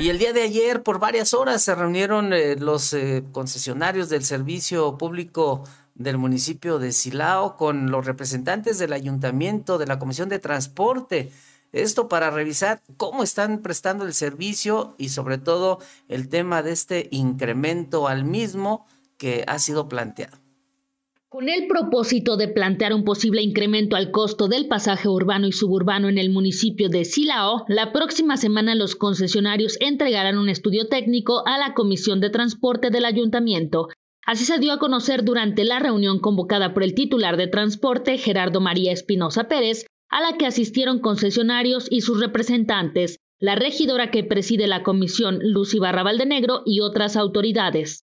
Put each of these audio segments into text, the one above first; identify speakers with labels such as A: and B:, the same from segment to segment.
A: Y el día de ayer, por varias horas, se reunieron eh, los eh, concesionarios del servicio público del municipio de Silao con los representantes del ayuntamiento, de la Comisión de Transporte. Esto para revisar cómo están prestando el servicio y sobre todo el tema de este incremento al mismo que ha sido planteado.
B: Con el propósito de plantear un posible incremento al costo del pasaje urbano y suburbano en el municipio de Silao, la próxima semana los concesionarios entregarán un estudio técnico a la Comisión de Transporte del Ayuntamiento. Así se dio a conocer durante la reunión convocada por el titular de Transporte, Gerardo María Espinosa Pérez, a la que asistieron concesionarios y sus representantes, la regidora que preside la comisión, Lucy Barra Valdenegro, y otras autoridades.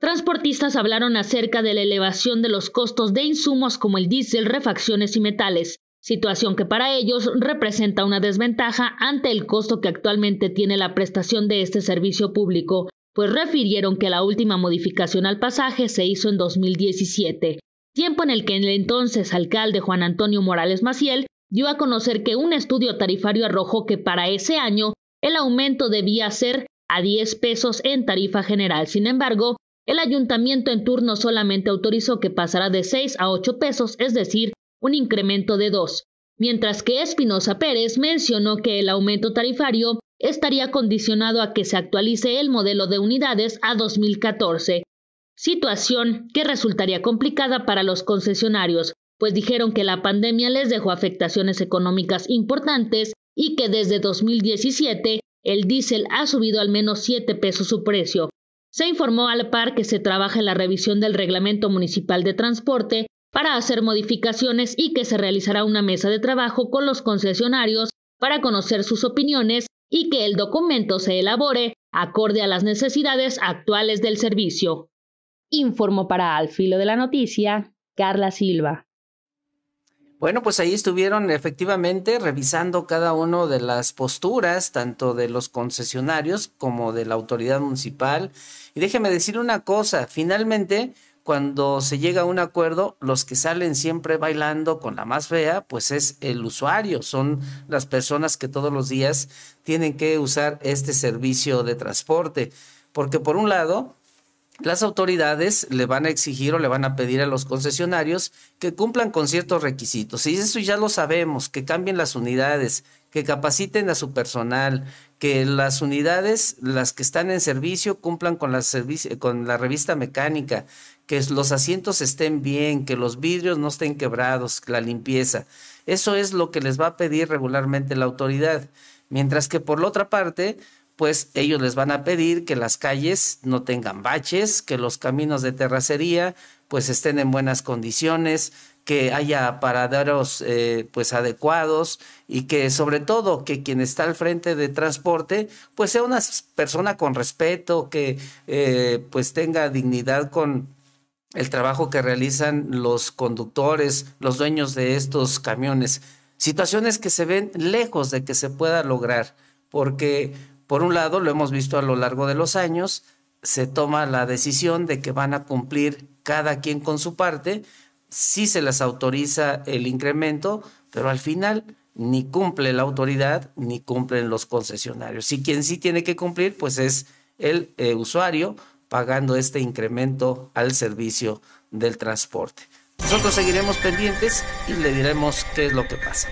B: Transportistas hablaron acerca de la elevación de los costos de insumos como el diésel, refacciones y metales, situación que para ellos representa una desventaja ante el costo que actualmente tiene la prestación de este servicio público, pues refirieron que la última modificación al pasaje se hizo en 2017, tiempo en el que el entonces alcalde Juan Antonio Morales Maciel dio a conocer que un estudio tarifario arrojó que para ese año el aumento debía ser a 10 pesos en tarifa general. Sin embargo, el ayuntamiento en turno solamente autorizó que pasara de 6 a 8 pesos, es decir, un incremento de 2, mientras que Espinosa Pérez mencionó que el aumento tarifario estaría condicionado a que se actualice el modelo de unidades a 2014, situación que resultaría complicada para los concesionarios, pues dijeron que la pandemia les dejó afectaciones económicas importantes y que desde 2017 el diésel ha subido al menos 7 pesos su precio, se informó al par que se trabaja en la revisión del Reglamento Municipal de Transporte para hacer modificaciones y que se realizará una mesa de trabajo con los concesionarios para conocer sus opiniones y que el documento se elabore acorde a las necesidades actuales del servicio. Informó para Al Filo de la Noticia Carla Silva.
A: Bueno, pues ahí estuvieron efectivamente revisando cada una de las posturas, tanto de los concesionarios como de la autoridad municipal. Y déjeme decir una cosa, finalmente, cuando se llega a un acuerdo, los que salen siempre bailando con la más fea, pues es el usuario, son las personas que todos los días tienen que usar este servicio de transporte. Porque por un lado, las autoridades le van a exigir o le van a pedir a los concesionarios que cumplan con ciertos requisitos. Y eso ya lo sabemos, que cambien las unidades, que capaciten a su personal, que las unidades, las que están en servicio, cumplan con la, revista mecánica, que los asientos estén bien, que los vidrios no estén quebrados, la limpieza. Eso es lo que les va a pedir regularmente la autoridad. Mientras que por la otra parte, pues ellos les van a pedir que las calles no tengan baches, que los caminos de terracería pues estén en buenas condiciones, que haya paraderos eh, pues adecuados y que sobre todo que quien está al frente de transporte pues sea una persona con respeto, que eh, pues tenga dignidad con el trabajo que realizan los conductores, los dueños de estos camiones. Situaciones que se ven lejos de que se pueda lograr, porque por un lado, lo hemos visto a lo largo de los años, se toma la decisión de que van a cumplir cada quien con su parte, sí se les autoriza el incremento, pero al final ni cumple la autoridad ni cumplen los concesionarios. Y quien sí tiene que cumplir, pues es el eh, usuario pagando este incremento al servicio del transporte. Nosotros seguiremos pendientes y le diremos qué es lo que pasa.